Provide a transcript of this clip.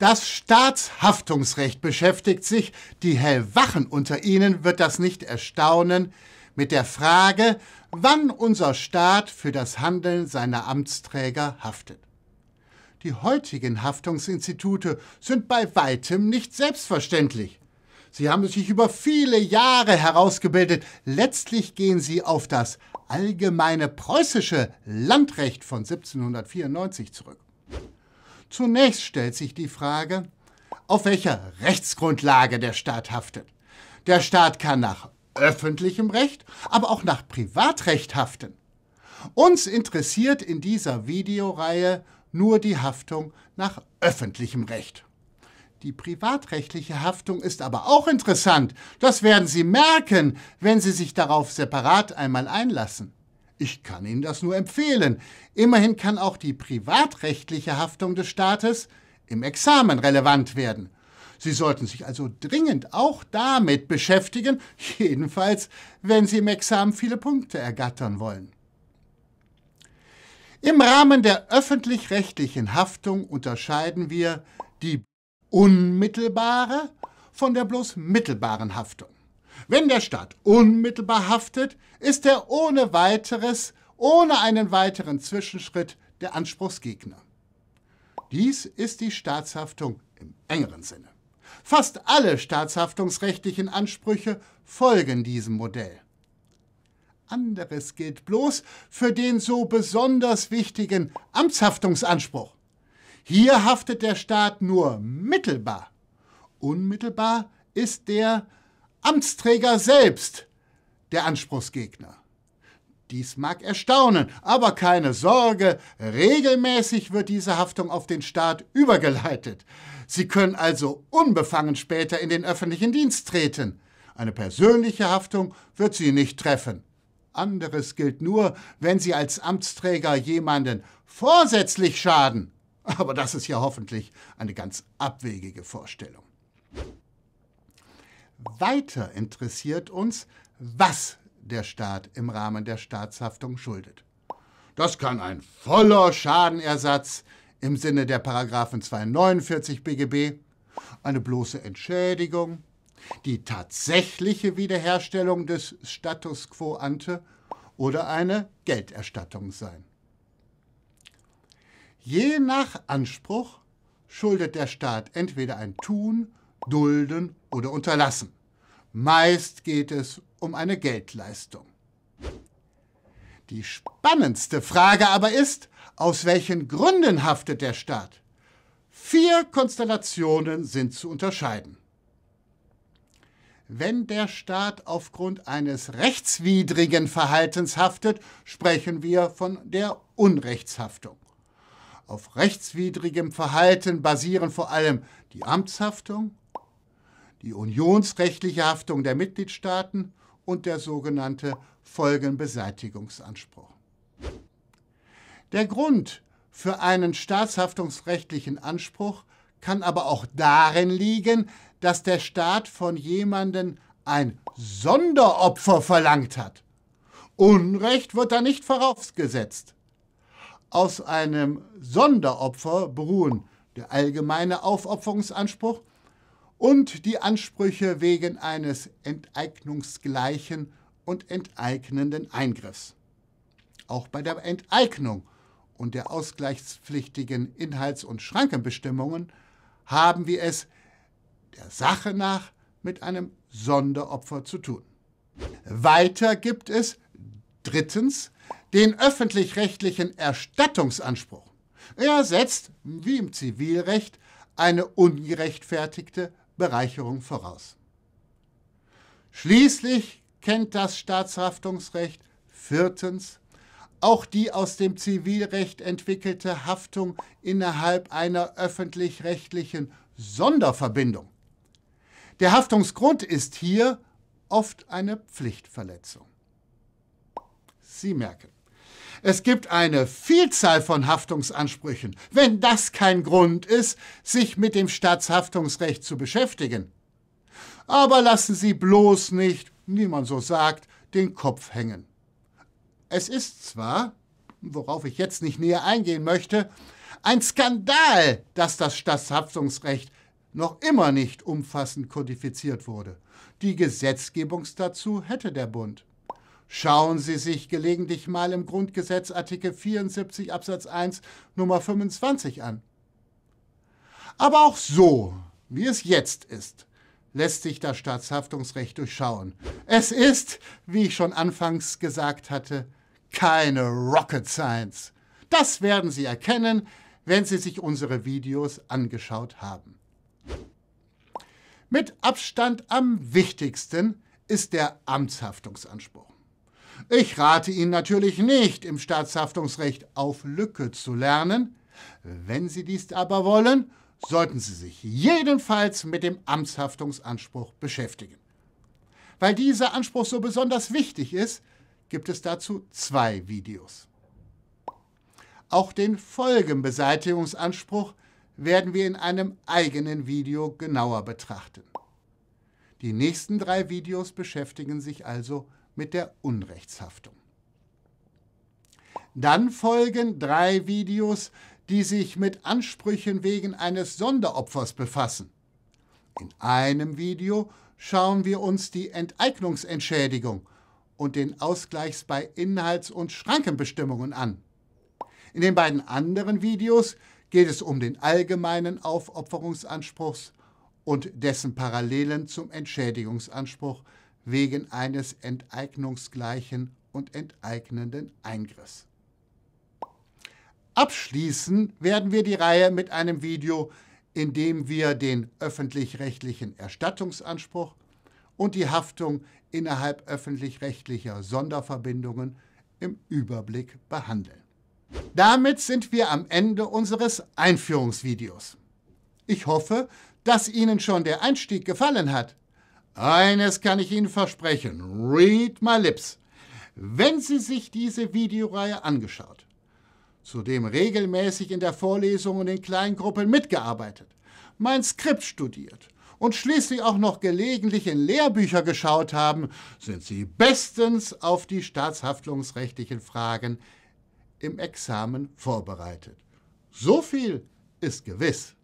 Das Staatshaftungsrecht beschäftigt sich, die Hellwachen unter Ihnen wird das nicht erstaunen, mit der Frage, wann unser Staat für das Handeln seiner Amtsträger haftet. Die heutigen Haftungsinstitute sind bei weitem nicht selbstverständlich. Sie haben sich über viele Jahre herausgebildet. Letztlich gehen sie auf das allgemeine preußische Landrecht von 1794 zurück. Zunächst stellt sich die Frage, auf welcher Rechtsgrundlage der Staat haftet. Der Staat kann nach öffentlichem Recht, aber auch nach Privatrecht haften. Uns interessiert in dieser Videoreihe nur die Haftung nach öffentlichem Recht. Die privatrechtliche Haftung ist aber auch interessant. Das werden Sie merken, wenn Sie sich darauf separat einmal einlassen. Ich kann Ihnen das nur empfehlen. Immerhin kann auch die privatrechtliche Haftung des Staates im Examen relevant werden. Sie sollten sich also dringend auch damit beschäftigen, jedenfalls wenn Sie im Examen viele Punkte ergattern wollen. Im Rahmen der öffentlich-rechtlichen Haftung unterscheiden wir die unmittelbare von der bloß mittelbaren Haftung. Wenn der Staat unmittelbar haftet, ist er ohne weiteres, ohne einen weiteren Zwischenschritt der Anspruchsgegner. Dies ist die Staatshaftung im engeren Sinne. Fast alle staatshaftungsrechtlichen Ansprüche folgen diesem Modell. Anderes gilt bloß für den so besonders wichtigen Amtshaftungsanspruch. Hier haftet der Staat nur mittelbar. Unmittelbar ist der Amtsträger selbst der Anspruchsgegner. Dies mag erstaunen, aber keine Sorge, regelmäßig wird diese Haftung auf den Staat übergeleitet. Sie können also unbefangen später in den öffentlichen Dienst treten. Eine persönliche Haftung wird Sie nicht treffen. Anderes gilt nur, wenn Sie als Amtsträger jemanden vorsätzlich schaden. Aber das ist ja hoffentlich eine ganz abwegige Vorstellung. Weiter interessiert uns, was der Staat im Rahmen der Staatshaftung schuldet. Das kann ein voller Schadenersatz im Sinne der Paragraphen 249 BGB, eine bloße Entschädigung, die tatsächliche Wiederherstellung des Status quo ante oder eine Gelderstattung sein. Je nach Anspruch schuldet der Staat entweder ein Tun dulden oder unterlassen. Meist geht es um eine Geldleistung. Die spannendste Frage aber ist, aus welchen Gründen haftet der Staat? Vier Konstellationen sind zu unterscheiden. Wenn der Staat aufgrund eines rechtswidrigen Verhaltens haftet, sprechen wir von der Unrechtshaftung. Auf rechtswidrigem Verhalten basieren vor allem die Amtshaftung die unionsrechtliche Haftung der Mitgliedstaaten und der sogenannte Folgenbeseitigungsanspruch. Der Grund für einen staatshaftungsrechtlichen Anspruch kann aber auch darin liegen, dass der Staat von jemandem ein Sonderopfer verlangt hat. Unrecht wird da nicht vorausgesetzt. Aus einem Sonderopfer beruhen der allgemeine Aufopferungsanspruch und die Ansprüche wegen eines enteignungsgleichen und enteignenden Eingriffs. Auch bei der Enteignung und der ausgleichspflichtigen Inhalts- und Schrankenbestimmungen haben wir es der Sache nach mit einem Sonderopfer zu tun. Weiter gibt es drittens den öffentlich-rechtlichen Erstattungsanspruch. Er setzt, wie im Zivilrecht, eine ungerechtfertigte Bereicherung voraus. Schließlich kennt das Staatshaftungsrecht viertens auch die aus dem Zivilrecht entwickelte Haftung innerhalb einer öffentlich-rechtlichen Sonderverbindung. Der Haftungsgrund ist hier oft eine Pflichtverletzung. Sie merken. Es gibt eine Vielzahl von Haftungsansprüchen. Wenn das kein Grund ist, sich mit dem Staatshaftungsrecht zu beschäftigen. Aber lassen Sie bloß nicht, wie man so sagt, den Kopf hängen. Es ist zwar, worauf ich jetzt nicht näher eingehen möchte, ein Skandal, dass das Staatshaftungsrecht noch immer nicht umfassend kodifiziert wurde. Die Gesetzgebung dazu hätte der Bund. Schauen Sie sich gelegentlich mal im Grundgesetz Artikel 74 Absatz 1 Nummer 25 an. Aber auch so, wie es jetzt ist, lässt sich das Staatshaftungsrecht durchschauen. Es ist, wie ich schon anfangs gesagt hatte, keine Rocket Science. Das werden Sie erkennen, wenn Sie sich unsere Videos angeschaut haben. Mit Abstand am wichtigsten ist der Amtshaftungsanspruch. Ich rate Ihnen natürlich nicht, im Staatshaftungsrecht auf Lücke zu lernen. Wenn Sie dies aber wollen, sollten Sie sich jedenfalls mit dem Amtshaftungsanspruch beschäftigen. Weil dieser Anspruch so besonders wichtig ist, gibt es dazu zwei Videos. Auch den Folgenbeseitigungsanspruch werden wir in einem eigenen Video genauer betrachten. Die nächsten drei Videos beschäftigen sich also mit mit der Unrechtshaftung. Dann folgen drei Videos, die sich mit Ansprüchen wegen eines Sonderopfers befassen. In einem Video schauen wir uns die Enteignungsentschädigung und den Ausgleichs bei Inhalts- und Schrankenbestimmungen an. In den beiden anderen Videos geht es um den allgemeinen Aufopferungsanspruch und dessen Parallelen zum Entschädigungsanspruch wegen eines enteignungsgleichen und enteignenden Eingriffs. Abschließen werden wir die Reihe mit einem Video, in dem wir den öffentlich-rechtlichen Erstattungsanspruch und die Haftung innerhalb öffentlich-rechtlicher Sonderverbindungen im Überblick behandeln. Damit sind wir am Ende unseres Einführungsvideos. Ich hoffe, dass Ihnen schon der Einstieg gefallen hat eines kann ich Ihnen versprechen, read my lips. Wenn Sie sich diese Videoreihe angeschaut, zudem regelmäßig in der Vorlesung und in kleinen Gruppen mitgearbeitet, mein Skript studiert und schließlich auch noch gelegentlich in Lehrbücher geschaut haben, sind Sie bestens auf die staatshaftungsrechtlichen Fragen im Examen vorbereitet. So viel ist gewiss.